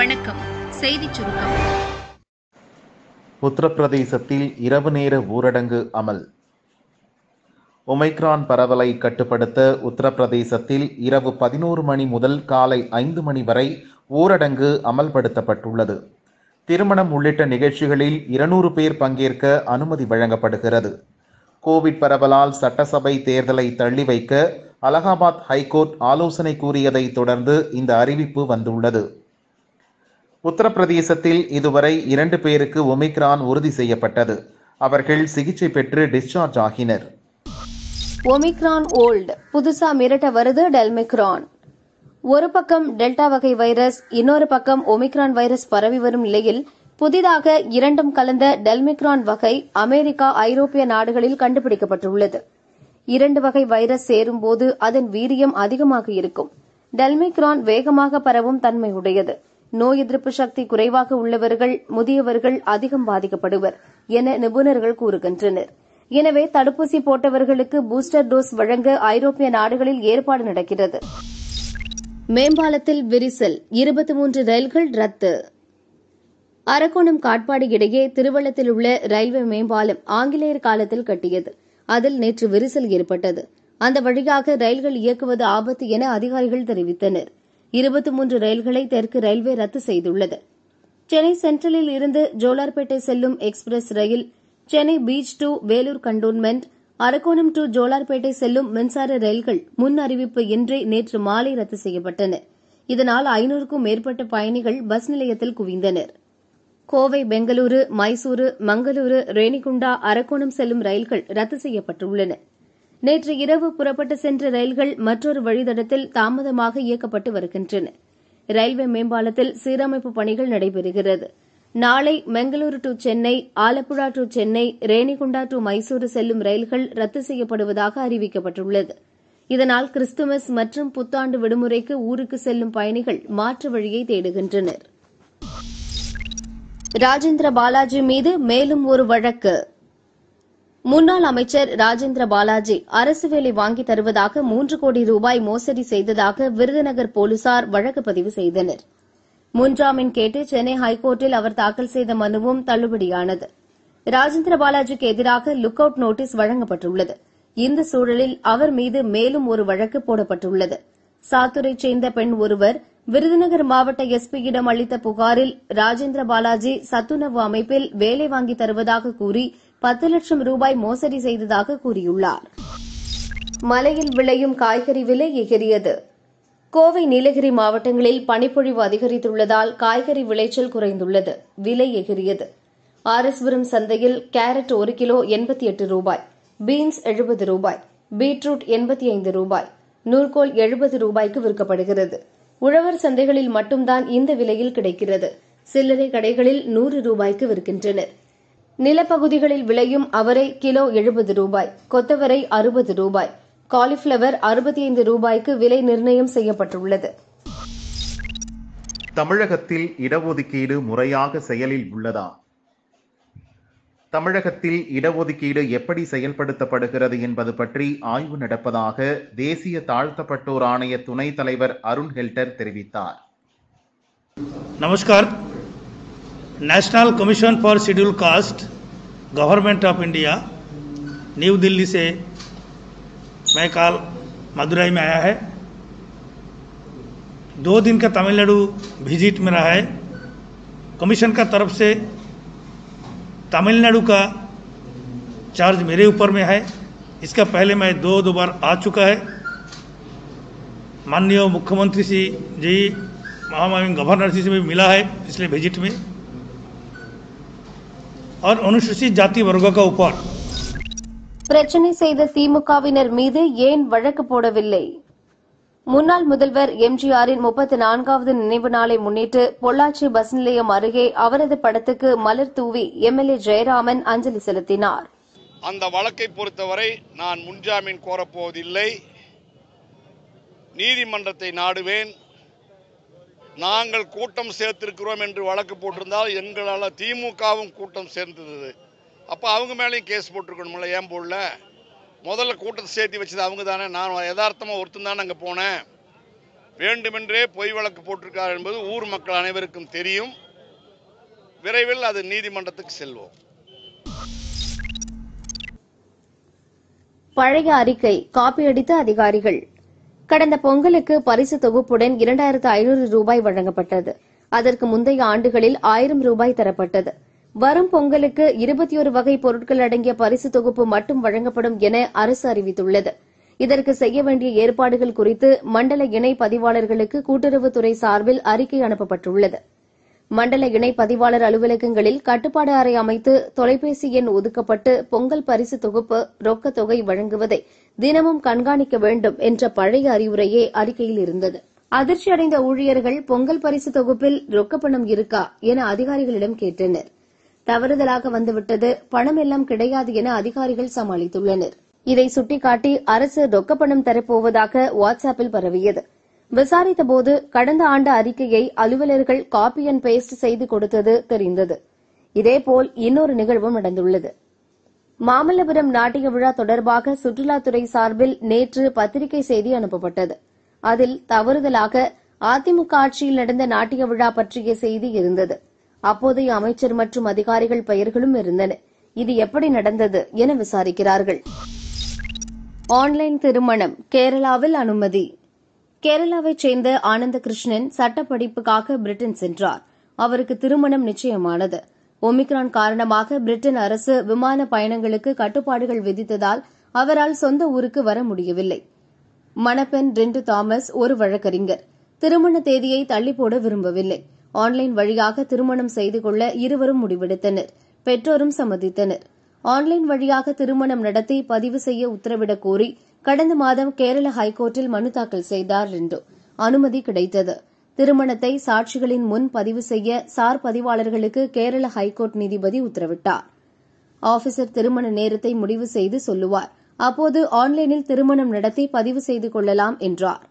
வணக்கம் செய்தி சுருக்கம் உத்தரப்பிரதேசத்தில் இரவு நேர ஊரடங்கு அமல் ஒமைக்ரான் பரவலை கட்டுப்படுத்த உத்தரப்பிரதேசத்தில் இரவு பதினோரு மணி முதல் காலை ஐந்து மணி வரை ஊரடங்கு அமல்படுத்தப்பட்டுள்ளது திருமணம் உள்ளிட்ட நிகழ்ச்சிகளில் இருநூறு பேர் பங்கேற்க அனுமதி வழங்கப்படுகிறது கோவிட் பரவலால் சட்டசபை தேர்தலை தள்ளி வைக்க அலகாபாத் ஹைகோர்ட் ஆலோசனை கூறியதை தொடர்ந்து இந்த அறிவிப்பு வந்துள்ளது உத்தரப்பிரதேசத்தில் இதுவரை இரண்டு பேருக்கு ஒமிக்ரான் உறுதி செய்யப்பட்டது அவர்கள் சிகிச்சை பெற்று டிஸ்சார்ஜ் ஆகினர் ஒமிக்ரான் ஓல்டு புதுசா மிரட்ட வருது டெல்மிக்ரான் ஒரு பக்கம் டெல்டா வகை வைரஸ் இன்னொரு பக்கம் ஒமிக்ரான் வைரஸ் பரவி வரும் நிலையில் புதிதாக இரண்டும் கலந்த டெல்மிக்ரான் வகை அமெரிக்கா ஐரோப்பிய நாடுகளில் கண்டுபிடிக்கப்பட்டுள்ளது இரண்டு வகை வைரஸ் சேரும்போது அதன் வீரியம் அதிகமாக இருக்கும் டெல்மிக்ரான் வேகமாக பரவும் தன்மையுடையது நோய் எதிர்ப்பு சக்தி குறைவாக உள்ளவர்கள் முதியவர்கள் அதிகம் பாதிக்கப்படுவர் என நிபுணர்கள் கூறுகின்றனர் எனவே தடுப்பூசி போட்டவர்களுக்கு பூஸ்டர் டோஸ் வழங்க ஐரோப்பிய நாடுகளில் ஏற்பாடு நடக்கிறது மேம்பாலத்தில் விரிசல் இருபத்தி மூன்று ரயில்கள் ரத்து அரக்கோணம் காட்பாடு இடையே திருவள்ளத்தில் உள்ள ரயில்வே மேம்பாலம் ஆங்கிலேயர் காலத்தில் கட்டியது அதில் நேற்று விரிசல் ஏற்பட்டது அந்த வழியாக ரயில்கள் இயக்குவது ஆபத்து என அதிகாரிகள் தெரிவித்தனா் இருபத்தி மூன்று ரயில்களை தெற்கு ரயில்வே ரத்து செய்துள்ளது சென்னை சென்ட்ரலில் இருந்து ஜோலார்பேட்டை செல்லும் எக்ஸ்பிரஸ் ரயில் Chennai beach to Vellore cantonment Arakkonam to Jolarpettai செல்லும் மின்சார ரயில்கள் முன் அறிவிப்பு இன்றி நேற்று மாலை ரத்து செய்யப்பட்டன இதனால் ஐநூறுக்கும் மேற்பட்ட பயணிகள் பஸ் நிலையத்தில் குவிந்தனர் கோவை பெங்களூரு மைசூரு மங்களூரு ரேணிகுண்டா அரக்கோணம் செல்லும் ரயில்கள் ரத்து செய்யப்பட்டுள்ளன நேற்று இரவு புறப்பட்டு சென்ற ரயில்கள் மற்றொரு வழித்தடத்தில் தாமதமாக இயக்கப்பட்டு வருகின்றன ரயில்வே மேம்பாலத்தில் சீரமைப்பு பணிகள் நடைபெறுகிறது நாளை Mangaluru to Chennai Alappuzha to Chennai Renigunta to Mysuru செல்லும் ரயில்கள் ரத்து செய்யப்படுவதாக அறிவிக்கப்பட்டுள்ளது இதனால் கிறிஸ்துமஸ் மற்றும் புத்தாண்டு விடுமுறைக்கு ஊருக்கு செல்லும் பயணிகள் மாற்று வழியை தேடுகின்றனர் ராஜேந்திர பாலாஜி மீது மேலும் ஒரு வழக்கு முன்னாள் அமைச்சர் ராஜேந்திர பாலாஜி அரசு வேலை வாங்கி தருவதாக மூன்று கோடி ரூபாய் மோசடி செய்ததாக விருதுநகர் போலீசார் வழக்கு பதிவு செய்தனர் முன்ஜாமீன் கேட்டு சென்னை ஹைகோர்ட்டில் அவர் தாக்கல் செய்த மனுவும் தள்ளுபடியானது ராஜேந்திர பாலாஜிக்கு எதிராக லுக் அவுட் நோட்டீஸ் வழங்கப்பட்டுள்ளது இந்த சூழலில் அவர் மீது மேலும் ஒரு வழக்கு போடப்பட்டுள்ளது சாத்தூரைச் சேர்ந்த பெண் ஒருவர் விருதுநகர் மாவட்ட எஸ்பியிடம் அளித்த புகாரில் ராஜேந்திர பாலாஜி சத்துணவு அமைப்பில் வேலை வாங்கி தருவதாக கூறி பத்து லட்சம் ரூபாய் மோசடி செய்ததாக கூறியுள்ளார் மலையில் விளையும் காய்கறி விலை எகிரியது கோவை நீலகிரி மாவட்டங்களில் பனிப்பொழிவு அதிகரித்துள்ளதால் காய்கறி விளைச்சல் குறைந்துள்ளது விலை எகிரியது ஆரஸ்புரம் சந்தையில் கேரட் ஒரு கிலோ எண்பத்தி எட்டு ரூபாய் பீன்ஸ் எழுபது ரூபாய் பீட்ரூட் எண்பத்தி ஐந்து ரூபாய் நூற்கோல் எழுபது ரூபாய்க்கு விற்கப்படுகிறது உழவர் சந்தைகளில் மட்டும்தான் இந்த விலையில் கிடைக்கிறது சில்லறை கடைகளில் நூறு ரூபாய்க்கு விற்கின்றனர் நிலப்பகுதிகளில் விளையும் அவரை கிலோ எழுபது ரூபாய் கொத்தவரை அறுபது ரூபாய் காலிஃபிளவர் அறுபத்தி ஐந்து ரூபாய்க்கு விலை நிர்ணயம் செய்யப்பட்டுள்ளது தமிழகத்தில் இடஒதுக்கீடு முறையாக செயலில் உள்ளதா தமிழகத்தில் இடஒதுக்கீடு எப்படி செயல்படுத்தப்படுகிறது என்பது பற்றி ஆய்வு நடப்பதாக தேசிய தாழ்த்தப்பட்டோர் ஆணைய துணைத் தலைவர் அருண் ஹெல்டர் தெரிவித்தார் நமஸ்கார் national commission for scheduled caste government of India New Delhi से मैं कल मदुरई में आया है दो दिन का तमिलनाडु विजिट में रहा है कमीशन का तरफ से तमिलनाडु का चार्ज मेरे ऊपर में है इसका पहले मैं दो दो बार आ चुका है माननीय मुख्यमंत्री जी जी महामहिम गवर्नर जी से भी मिला है पिछले विजिट में और अनुसूचित जाति वर्गों का ऊपर பிரச்சனை செய்த திமுகவினர் மீது ஏன் வழக்கு போடவில்லை முன்னாள் முதல்வர் எம்ஜிஆரின் முப்பத்தி நான்காவது நினைவு நாளை முன்னிட்டு பொள்ளாச்சி பஸ் நிலையம் அருகே அவரது படத்துக்கு மலர் தூவி எம்எல்ஏ ஜெயராமன் அஞ்சலி செலுத்தினார் அந்த வழக்கை பொறுத்தவரை நான் முன்ஜாமீன் கோரப்போவதில்லை நீதிமன்றத்தை நாடுவேன் நாங்கள் கூட்டம் சேர்த்திருக்கிறோம் என்று வழக்கு போட்டிருந்தால் எங்களால் திமுகவும் கூட்டம் சேர்ந்தது அப்போ அவங்க மேலேயும் கேஸ் போட்டிருக்கணும்ல ஏன் போடல முதல்ல கூட்டத்தை சேர்த்து வச்சது அவங்க தானே நான் யதார்த்தமாக ஒருத்தன் தானே அங்கே போனேன் வேண்டுமென்றே பொய் வழக்கு போட்டிருக்கார் என்பது ஊர் மக்கள் அனைவருக்கும் தெரியும் விரைவில் அது நீதிமன்றத்துக்கு செல்வோம் பழைய அறிக்கை காப்பியடித்த அதிகாரிகள் கடந்த பொங்கலுக்கு பரிசு தொகுப்புடன் இரண்டாயிரத்து ஐநூறு ரூபாய் வழங்கப்பட்டது அதற்கு முந்தைய ஆண்டுகளில் ஆயிரம் ரூபாய் தரப்பட்டது வரும் பொங்கலுக்கு இருபத்தி ஒரு வகை பொருட்கள் அடங்கிய பரிசு தொகுப்பு மட்டும் வழங்கப்படும் என அரசு அறிவித்துள்ளது இதற்கு செய்ய வேண்டிய ஏற்பாடுகள் குறித்து மண்டல இணை பதிவாளர்களுக்கு கூட்டுறவுத்துறை சார்பில் அறிக்கை அனுப்பப்பட்டுள்ளது மண்டல இணை பதிவாளர் அலுவலகங்களில் கட்டுப்பாடு அறை அமைத்து தொலைபேசி எண் ஒதுக்கப்பட்டு பொங்கல் பரிசு தொகுப்பு ரொக்கத் தொகை வழங்குவதை தினமும் கண்காணிக்க வேண்டும் என்ற பழைய அறிவுரையே அறிக்கையில் இருந்தது அதிர்ச்சி அடைந்த ஊழியர்கள் பொங்கல் பரிசு தொகுப்பில் ரொக்கப்பணம் இருக்கா என அதிகாரிகளிடம் கேட்டனர் தவறுதலாக வந்துவிட்டது பணம் எல்லாம் கிடையாது என அதிகாரிகள் சமாளித்துள்ளனர் இதை சுட்டிக்காட்டி அரசு ரொக்கப்பணம் தரப்போவதாக வாட்ஸ்அப்பில் பரவியது விசாரித்தபோது கடந்த ஆண்டு அறிக்கையை அலுவலர்கள் காப்பி அண்ட் பேஸ்ட் செய்து கொடுத்தது தெரிந்தது இதேபோல் இன்னொரு நிகழ்வும் நடந்துள்ளது மாமல்லபுரம் நாட்டிய விழா தொடர்பாக சுற்றுலாத்துறை சார்பில் நேற்று பத்திரிகை செய்தி அனுப்பப்பட்டது அதில் தவறுதலாக அதிமுக ஆட்சியில் நடந்த நாட்டிய விழா பற்றிய செய்தி இருந்தது அப்போதைய அமைச்சர் மற்றும் அதிகாரிகள் பெயர்களும் இருந்தன இது எப்படி நடந்தது என விசாரிக்கிறார்கள் ஆன்லைன் திருமணம் கேரளாவில் அனுமதி கேரளாவைச் சேர்ந்த ஆனந்த கிருஷ்ணன் சட்ட படிப்புக்காக பிரிட்டன் சென்றார் அவருக்கு திருமணம் நிச்சயமானது ஒமிக்ரான் காரணமாக பிரிட்டன் அரசு விமான பயணங்களுக்கு கட்டுப்பாடுகள் விதித்ததால் அவரால் சொந்த ஊருக்கு வர முடியவில்லை மணப்பெண் ரெண்டு தாமஸ் ஒரு வழக்கறிஞர் திருமண தேதியை தள்ளிப்போட விரும்பவில்லை ஆன்லைன் வழியாக திருமணம் செய்து கொள்ள இருவரும் முடிவெடுத்தனர் பெற்றோரும் சம்மதித்தனர் ஆன்லைன் வழியாக திருமணம் நடத்தி பதிவு செய்ய உத்தரவிடக் கோரி கடந்த மாதம் கேரள ஹைகோர்ட்டில் மனு தாக்கல் செய்தார் ரெண்டு அனுமதி கிடைத்தது திருமணத்தை சாட்சிகளின் முன் பதிவு செய்ய சார் பதிவாளர்களுக்கு கேரள ஹைகோர்ட் நீதிபதி உத்தரவிட்டார் ஆபீசர் திருமண நேரத்தை முடிவு செய்து சொல்லுவார் அப்போது ஆன்லைனில் திருமணம் நடத்தி பதிவு செய்து கொள்ளலாம் என்றார்